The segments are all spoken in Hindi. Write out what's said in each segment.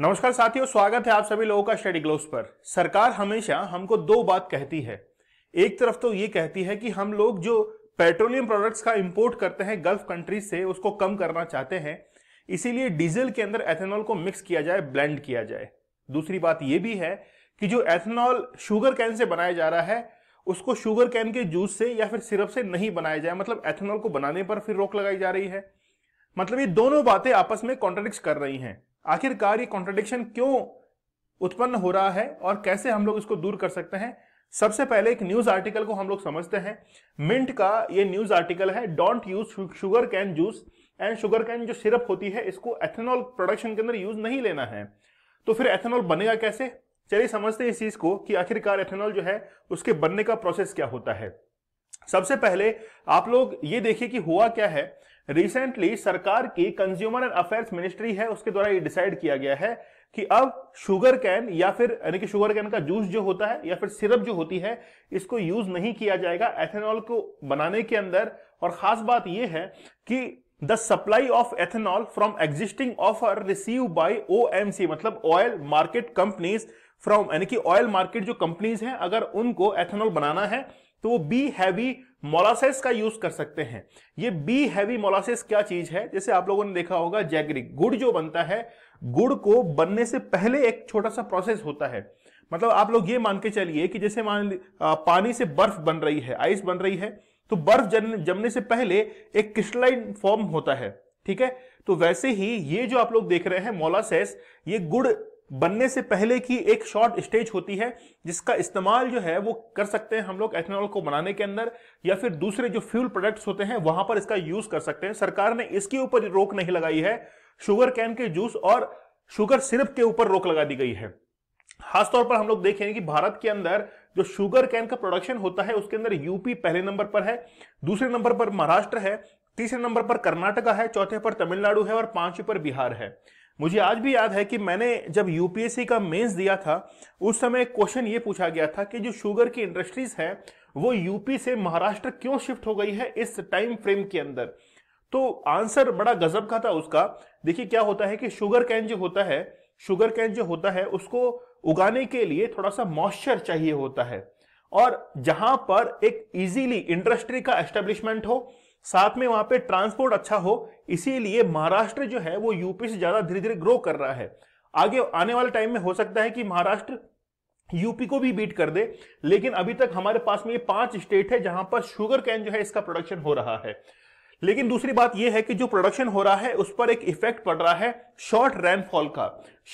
नमस्कार साथियों स्वागत है आप सभी लोगों का स्टडी ग्लोव पर सरकार हमेशा हमको दो बात कहती है एक तरफ तो ये कहती है कि हम लोग जो पेट्रोलियम प्रोडक्ट्स का इंपोर्ट करते हैं गल्फ कंट्रीज से उसको कम करना चाहते हैं इसीलिए डीजल के अंदर एथेनॉल को मिक्स किया जाए ब्लेंड किया जाए दूसरी बात यह भी है कि जो एथेनॉल शुगर कैन से बनाया जा रहा है उसको शुगर कैन के जूस से या फिर सिरप से नहीं बनाया जाए मतलब एथेनॉल को बनाने पर फिर रोक लगाई जा रही है मतलब ये दोनों बातें आपस में कॉन्ट्रेडिक्स कर रही हैं आखिरकार ये कॉन्ट्रडिक्शन क्यों उत्पन्न हो रहा है और कैसे हम लोग इसको दूर कर सकते हैं सबसे पहले एक न्यूज आर्टिकल को हम लोग समझते हैं मिंट का ये न्यूज आर्टिकल है don't use sugar cane juice and sugar cane जो सिरप होती है इसको एथेनॉल प्रोडक्शन के अंदर यूज नहीं लेना है तो फिर एथेनॉल बनेगा कैसे चलिए समझते हैं इस चीज को कि आखिरकार एथेनॉल जो है उसके बनने का प्रोसेस क्या होता है सबसे पहले आप लोग ये देखिए कि हुआ क्या है रिसेंटली सरकार की कंज्यूमर एंड अफेयर्स मिनिस्ट्री है उसके द्वारा ये डिसाइड किया गया है कि अब शुगर कैन या फिर यानी कि शुगर कैन का जूस जो होता है या फिर सिरप जो होती है इसको यूज नहीं किया जाएगा एथेनॉल को बनाने के अंदर और खास बात यह है कि the supply of ethanol from existing offer receive M C मतलब ऑयल मार्केट कंपनीज फ्रॉम यानी कि ऑयल मार्केट जो कंपनीज हैं अगर उनको एथेनॉल बनाना है तो वो बी हैवी मोलासेस का यूज कर सकते हैं ये बी हैवी मोलासेस क्या चीज है जैसे आप लोगों ने देखा होगा जैगरी गुड़ जो बनता है गुड़ को बनने से पहले एक छोटा सा प्रोसेस होता है मतलब आप लोग ये मान के चलिए कि जैसे मान पानी से बर्फ बन रही है आइस बन रही है तो बर्फ जम जमने से पहले एक क्रिस्टलाइन फॉर्म होता है ठीक है तो वैसे ही ये जो आप लोग देख रहे हैं मोलासेस ये गुड़ बनने से पहले की एक शॉर्ट स्टेज होती है जिसका इस्तेमाल जो है वो कर सकते हैं हम लोग एथेनॉल को बनाने के अंदर या फिर दूसरे जो फ्यूल प्रोडक्ट्स होते हैं वहां पर इसका यूज कर सकते हैं सरकार ने इसके ऊपर रोक नहीं लगाई है शुगर कैन के जूस और शुगर सिरप के ऊपर रोक लगा दी गई है खासतौर पर हम लोग देखें कि भारत के अंदर जो शुगर कैन का प्रोडक्शन होता है उसके अंदर यूपी पहले नंबर पर है दूसरे नंबर पर महाराष्ट्र है तीसरे नंबर पर कर्नाटका है चौथे पर तमिलनाडु है और पांचवें पर बिहार है मुझे आज भी याद है कि मैंने जब यूपीएससी का मेंस दिया था उस समय क्वेश्चन ये पूछा गया था कि जो शुगर की इंडस्ट्रीज हैं वो यूपी से महाराष्ट्र क्यों शिफ्ट हो गई है इस टाइम फ्रेम के अंदर तो आंसर बड़ा गजब का था उसका देखिए क्या होता है कि शुगर कैन जो होता है शुगर कैन जो होता है उसको उगाने के लिए थोड़ा सा मॉइस्चर चाहिए होता है और जहां पर एक इजीली इंडस्ट्री का एस्टेब्लिशमेंट हो साथ में वहां पे ट्रांसपोर्ट अच्छा हो इसीलिए महाराष्ट्र जो है वो यूपी से ज्यादा धीरे धीरे ग्रो कर रहा है आगे आने वाले टाइम में हो सकता है कि महाराष्ट्र यूपी को भी बीट कर दे लेकिन अभी तक हमारे पास में ये पांच स्टेट है जहां पर शुगर कैन जो है इसका प्रोडक्शन हो रहा है लेकिन दूसरी बात यह है कि जो प्रोडक्शन हो रहा है उस पर एक इफेक्ट पड़ रहा है शॉर्ट रेनफॉल का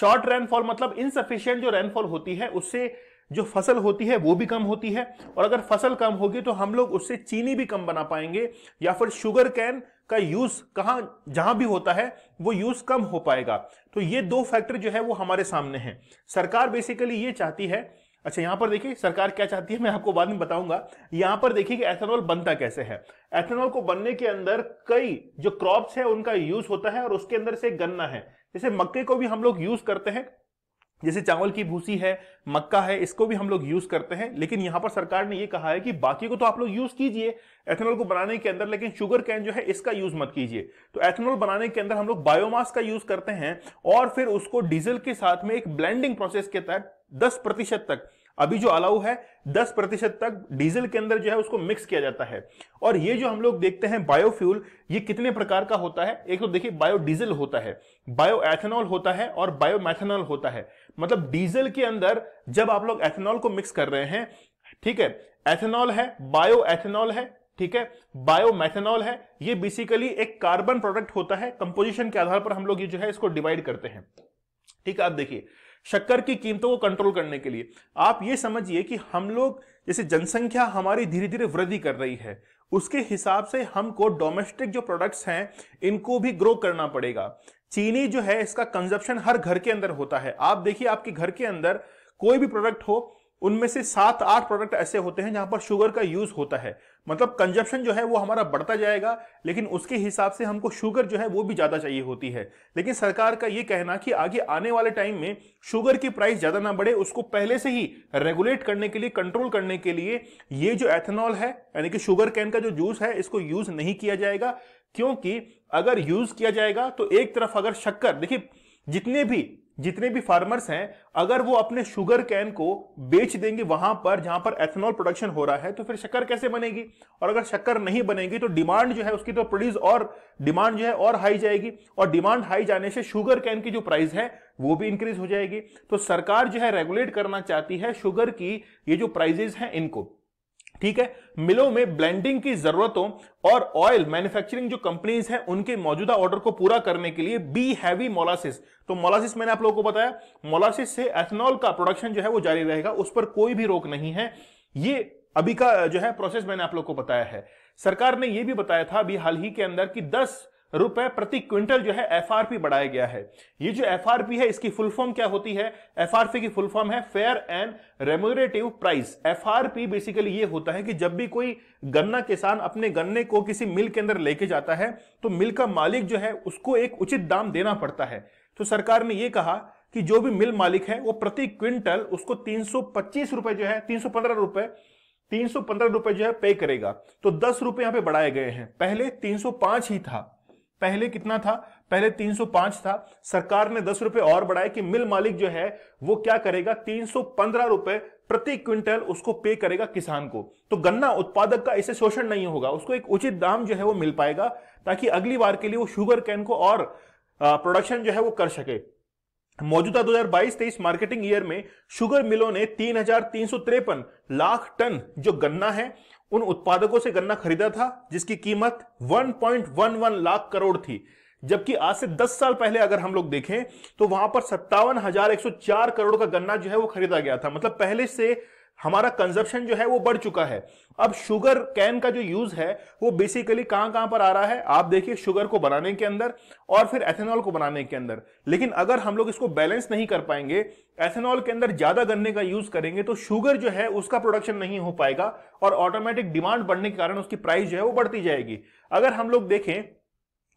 शॉर्ट रेनफॉल मतलब इनसफिशियंट जो रेनफॉल होती है उससे जो फसल होती है वो भी कम होती है और अगर फसल कम होगी तो हम लोग उससे चीनी भी कम बना पाएंगे या फिर शुगर कैन का यूज कहाँ जहां भी होता है वो यूज कम हो पाएगा तो ये दो फैक्टर जो है वो हमारे सामने हैं सरकार बेसिकली ये चाहती है अच्छा यहां पर देखिए सरकार क्या चाहती है मैं आपको बाद में बताऊंगा यहां पर देखिए कि एथेनॉल बनता कैसे है एथेनॉल को बनने के अंदर कई जो क्रॉप्स है उनका यूज होता है और उसके अंदर से गन्ना है जैसे मक्के को भी हम लोग यूज करते हैं जैसे चावल की भूसी है मक्का है इसको भी हम लोग यूज करते हैं लेकिन यहां पर सरकार ने यह कहा है कि बाकी को तो आप लोग यूज कीजिए एथेनॉल को बनाने के अंदर लेकिन शुगर कैन जो है इसका यूज मत कीजिए तो एथेनॉल बनाने के अंदर हम लोग बायोमास का यूज करते हैं और फिर उसको डीजल के साथ में एक ब्लेंडिंग प्रोसेस के तहत दस प्रतिशत तक अभी जो अलाउ है 10 प्रतिशत तक डीजल के अंदर जो है उसको मिक्स किया जाता है और ये जो हम लोग देखते हैं बायोफ्यूल ये कितने प्रकार का होता है एक तो देखिए बायोडीजल होता है बायो एथेनॉल होता है और मैथेनॉल होता है मतलब डीजल के अंदर जब आप लोग एथेनॉल को मिक्स कर रहे हैं ठीक है एथेनॉल है बायो एथेनॉल है ठीक है मैथेनॉल है ये बेसिकली एक कार्बन प्रोडक्ट होता है कंपोजिशन के आधार पर हम लोग ये जो है इसको डिवाइड करते हैं ठीक है आप देखिए शक्कर की कीमतों को कंट्रोल करने के लिए आप ये समझिए कि हम लोग जैसे जनसंख्या हमारी धीरे धीरे वृद्धि कर रही है उसके हिसाब से हमको डोमेस्टिक जो प्रोडक्ट्स हैं इनको भी ग्रो करना पड़ेगा चीनी जो है इसका कंजप्शन हर घर के अंदर होता है आप देखिए आपके घर के अंदर कोई भी प्रोडक्ट हो उनमें से सात आठ प्रोडक्ट ऐसे होते हैं जहां पर शुगर का यूज होता है मतलब कंजप्शन जो है वो हमारा बढ़ता जाएगा लेकिन उसके हिसाब से हमको शुगर जो है वो भी ज्यादा चाहिए होती है लेकिन सरकार का ये कहना कि आगे आने वाले टाइम में शुगर की प्राइस ज्यादा ना बढ़े उसको पहले से ही रेगुलेट करने के लिए कंट्रोल करने के लिए ये जो एथेनॉल है यानी कि शुगर कैन का जो जूस है इसको यूज नहीं किया जाएगा क्योंकि अगर यूज किया जाएगा तो एक तरफ अगर शक्कर देखिए जितने भी जितने भी फार्मर्स हैं अगर वो अपने शुगर कैन को बेच देंगे वहां पर जहां पर एथेनॉल प्रोडक्शन हो रहा है तो फिर शक्कर कैसे बनेगी और अगर शक्कर नहीं बनेगी तो डिमांड जो है उसकी तो प्रोड्यूस और डिमांड जो है और हाई जाएगी और डिमांड हाई जाने से शुगर कैन की जो प्राइस है वो भी इंक्रीज हो जाएगी तो सरकार जो है रेगुलेट करना चाहती है शुगर की ये जो प्राइजेस हैं इनको ठीक है मिलों में ब्लेंडिंग की जरूरतों और ऑयल मैन्युफैक्चरिंग जो कंपनीज हैं उनके मौजूदा ऑर्डर को पूरा करने के लिए बी हैवी मोलासिस तो मोलासिस मैंने आप लोगों को बताया मोलासिस से एथेनॉल का प्रोडक्शन जो है वो जारी रहेगा उस पर कोई भी रोक नहीं है ये अभी का जो है प्रोसेस मैंने आप लोग को बताया है सरकार ने यह भी बताया था अभी हाल ही के अंदर कि दस रुपए प्रति क्विंटल जो है एफआरपी बढ़ाया गया है ये जो एफआरपी है इसकी फुल फॉर्म क्या होती है एफआरपी की फुल फॉर्म है fair and remunerative price FRP basically ये होता है कि जब भी कोई गन्ना किसान अपने गन्ने को किसी मिल के अंदर लेके जाता है तो मिल का मालिक जो है उसको एक उचित दाम देना पड़ता है तो सरकार ने यह कहा कि जो भी मिल मालिक है वो प्रति क्विंटल उसको तीन रुपए जो है तीन रुपए तीन सौ पंद्रह रुपए जो है पे करेगा तो दस रुपए यहां पे बढ़ाए गए हैं पहले तीन सौ पांच ही था पहले कितना था पहले 305 था सरकार ने दस रुपए और बढ़ाए कि मिल मालिक जो है वो क्या करेगा तीन रुपए प्रति क्विंटल उसको पे करेगा किसान को तो गन्ना उत्पादक का इसे शोषण नहीं होगा उसको एक उचित दाम जो है वो मिल पाएगा ताकि अगली बार के लिए वो शुगर कैन को और प्रोडक्शन जो है वो कर सके मौजूदा 2022-23 मार्केटिंग ईयर में शुगर मिलों ने तीन लाख टन जो गन्ना है उन उत्पादकों से गन्ना खरीदा था जिसकी कीमत 1.11 लाख करोड़ थी जबकि आज से 10 साल पहले अगर हम लोग देखें तो वहां पर सत्तावन हजार एक सौ चार करोड़ का गन्ना जो है वो खरीदा गया था मतलब पहले से हमारा कंजप्शन जो है वो बढ़ चुका है अब शुगर कैन का जो यूज है वो बेसिकली कहां कहां पर आ रहा है आप देखिए शुगर को बनाने के अंदर और फिर एथेनॉल को बनाने के अंदर लेकिन अगर हम लोग इसको बैलेंस नहीं कर पाएंगे एथेनॉल के अंदर ज्यादा गन्ने का यूज करेंगे तो शुगर जो है उसका प्रोडक्शन नहीं हो पाएगा और ऑटोमेटिक डिमांड बढ़ने के कारण उसकी प्राइस जो है वो बढ़ती जाएगी अगर हम लोग देखें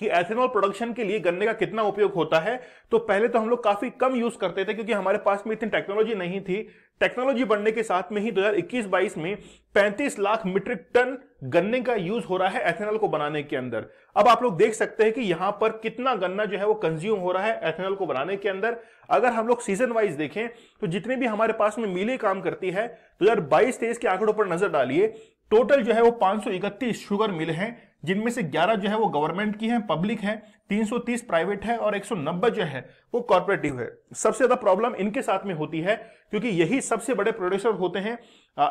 कि एथेनॉल प्रोडक्शन के लिए गन्ने का कितना उपयोग होता है तो पहले तो हम लोग काफी कम यूज करते थे क्योंकि हमारे पास में इतनी टेक्नोलॉजी नहीं थी टेक्नोलॉजी बढ़ने के साथ में ही 2021-22 में 35 लाख मीट्रिक टन गन्ने का यूज हो रहा है एथेनॉल को बनाने के अंदर अब आप लोग देख सकते हैं कि यहां पर कितना गन्ना जो है वो कंज्यूम हो रहा है एथेनॉल को बनाने के अंदर अगर हम लोग सीजन वाइज देखें तो जितने भी हमारे पास में मिले काम करती है दो हजार के आंकड़ों पर नजर डालिए टोटल जो है वो पांच शुगर मिल हैं जिनमें से 11 जो है वो गवर्नमेंट की है पब्लिक है 330 प्राइवेट है और 190 जो है वो कॉरपोरेटिव है सबसे ज्यादा प्रॉब्लम इनके साथ में होती है क्योंकि यही सबसे बड़े प्रोड्यूसर होते हैं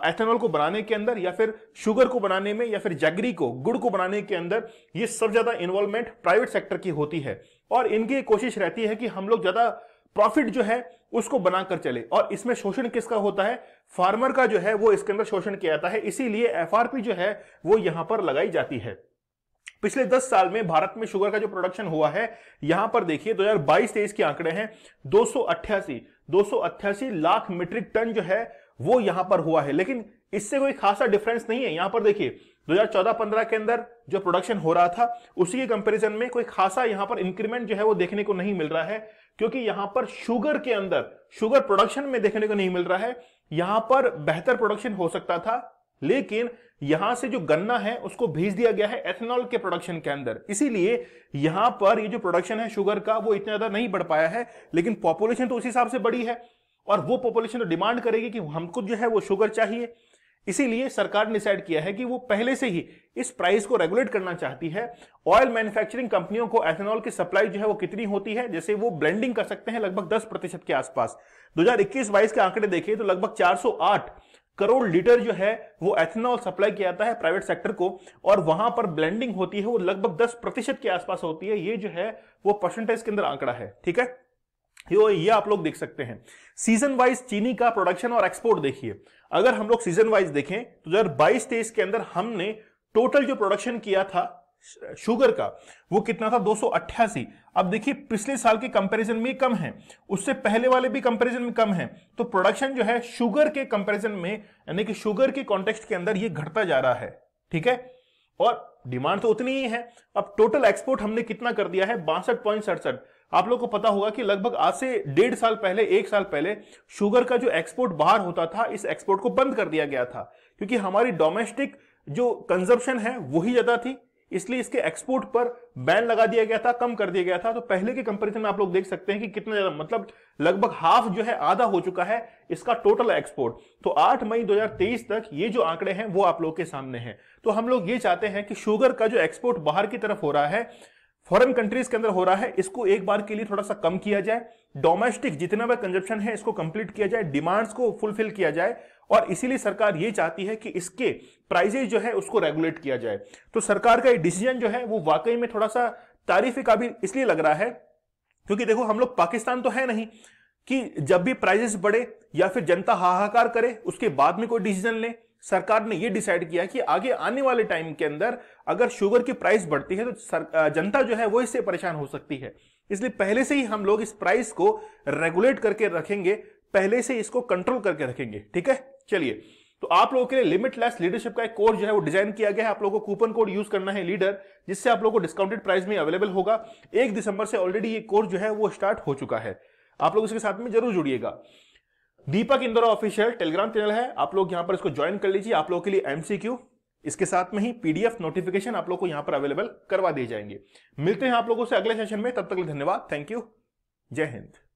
एथेनॉल को बनाने के अंदर या फिर शुगर को बनाने में या फिर जगरी को गुड़ को बनाने के अंदर ये सब ज्यादा इन्वॉल्वमेंट प्राइवेट सेक्टर की होती है और इनकी कोशिश रहती है कि हम लोग ज्यादा प्रॉफिट जो है उसको बनाकर चले और इसमें शोषण किसका होता है फार्मर का जो है वो इसके अंदर शोषण किया जाता है इसीलिए एफआरपी जो है वो यहां पर लगाई जाती है पिछले 10 साल में भारत में शुगर का जो प्रोडक्शन हुआ है यहां पर देखिए 2022-23 के आंकड़े हैं दो सौ लाख मीट्रिक टन जो है वो यहां पर हुआ है लेकिन इससे कोई खासा डिफरेंस नहीं है यहां पर देखिए 2014-15 के अंदर जो प्रोडक्शन हो रहा था उसी के कंपैरिजन में कोई खासा यहां पर इंक्रीमेंट जो है वो देखने को नहीं मिल रहा है क्योंकि यहां पर शुगर के अंदर शुगर प्रोडक्शन में देखने को नहीं मिल रहा है यहां पर बेहतर प्रोडक्शन हो सकता था लेकिन यहां से जो गन्ना है उसको भेज दिया गया है एथेनॉल के प्रोडक्शन के अंदर इसीलिए यहां पर ये यह जो प्रोडक्शन है शुगर का वो इतना ज्यादा नहीं बढ़ पाया है लेकिन पॉपुलेशन तो उसी हिसाब से बड़ी है और वो पॉपुलेशन तो डिमांड करेगी कि हमको जो है वो शुगर चाहिए इसीलिए सरकार ने डिसाइड किया है कि वो पहले से ही इस प्राइस को रेगुलेट करना चाहती है ऑयल मैन्युफैक्चरिंग कंपनियों को एथेनॉल की सप्लाई जो है वो कितनी होती है जैसे वो ब्लेंडिंग कर सकते हैं लगभग 10 प्रतिशत के आसपास 2021-22 के आंकड़े देखिए तो लगभग 408 करोड़ लीटर जो है वो एथेनॉल सप्लाई किया जाता है प्राइवेट सेक्टर को और वहां पर ब्लेंडिंग होती है वो लगभग दस प्रतिशत के आसपास होती है ये जो है वो परसेंटेज के अंदर आंकड़ा है ठीक है यो ये आप लोग देख सकते हैं सीजन वाइज चीनी का प्रोडक्शन और एक्सपोर्ट देखिए अगर हम लोग सीजन वाइज देखें तो हजार बाईस तेईस के अंदर हमने टोटल जो प्रोडक्शन किया था शुगर का वो कितना था दो अब देखिए पिछले साल के कंपैरिजन में कम है उससे पहले वाले भी कंपैरिजन में कम है तो प्रोडक्शन जो है शुगर के कंपैरिजन में यानी कि शुगर के कॉन्टेक्स्ट के अंदर ये घटता जा रहा है ठीक है और डिमांड तो उतनी ही है अब टोटल एक्सपोर्ट हमने कितना कर दिया है बासठ पॉइंट सड़सठ आप लोग को पता होगा कि लगभग आज से डेढ़ साल पहले एक साल पहले शुगर का जो एक्सपोर्ट बाहर होता था इस एक्सपोर्ट को बंद कर दिया गया था क्योंकि हमारी डोमेस्टिक जो कंजप्शन है वही ज्यादा थी इसलिए इसके एक्सपोर्ट पर बैन लगा दिया गया था कम कर दिया गया था तो पहले के कंपेरिजन में आप लोग देख सकते हैं कि कितना ज्यादा मतलब लगभग हाफ जो है आधा हो चुका है इसका टोटल एक्सपोर्ट तो 8 मई 2023 तक ये जो आंकड़े हैं वो आप लोग के सामने हैं तो हम लोग ये चाहते हैं कि शुगर का जो एक्सपोर्ट बाहर की तरफ हो रहा है फॉरेन कंट्रीज के अंदर हो रहा है इसको एक बार के लिए थोड़ा सा कम किया जाए डोमेस्टिक जितना भी कंजप्शन है इसको कंप्लीट किया जाए डिमांड्स को फुलफिल किया जाए और इसीलिए सरकार ये चाहती है कि इसके प्राइजेज जो है उसको रेगुलेट किया जाए तो सरकार का ये डिसीजन जो है वो वाकई में थोड़ा सा तारीफ भी इसलिए लग रहा है क्योंकि देखो हम लोग पाकिस्तान तो है नहीं कि जब भी प्राइजेस बढ़े या फिर जनता हाहाकार करे उसके बाद में कोई डिसीजन ले सरकार ने यह डिसाइड किया कि आगे आने वाले टाइम के अंदर अगर शुगर की प्राइस बढ़ती है तो सर, जनता जो है वो इससे परेशान हो सकती है इसलिए पहले से ही हम लोग इस प्राइस को रेगुलेट करके रखेंगे पहले से इसको कंट्रोल करके रखेंगे ठीक है चलिए तो आप लोगों के लिए लिमिटलेस लीडरशिप का एक कोर्स जो है वो डिजाइन किया गया है आप लोगों को कूपन कोड यूज करना है लीडर जिससे आप लोगों को डिस्काउंटेड प्राइस में अवेलेबल होगा एक दिसंबर से ऑलरेडी ये कोर्स जो है वो स्टार्ट हो चुका है आप लोग इसके साथ में जरूर जुड़िएगा Deepak Indora official Telegram channel है आप लोग यहां पर इसको ज्वाइन कर लीजिए आप लोगों के लिए एमसीक्यू इसके साथ में ही पीडीएफ नोटिफिकेशन आप लोग को यहां पर अवेलेबल करवा दिए जाएंगे मिलते हैं आप लोगों से अगले सेशन में तब तक धन्यवाद थैंक यू जय हिंद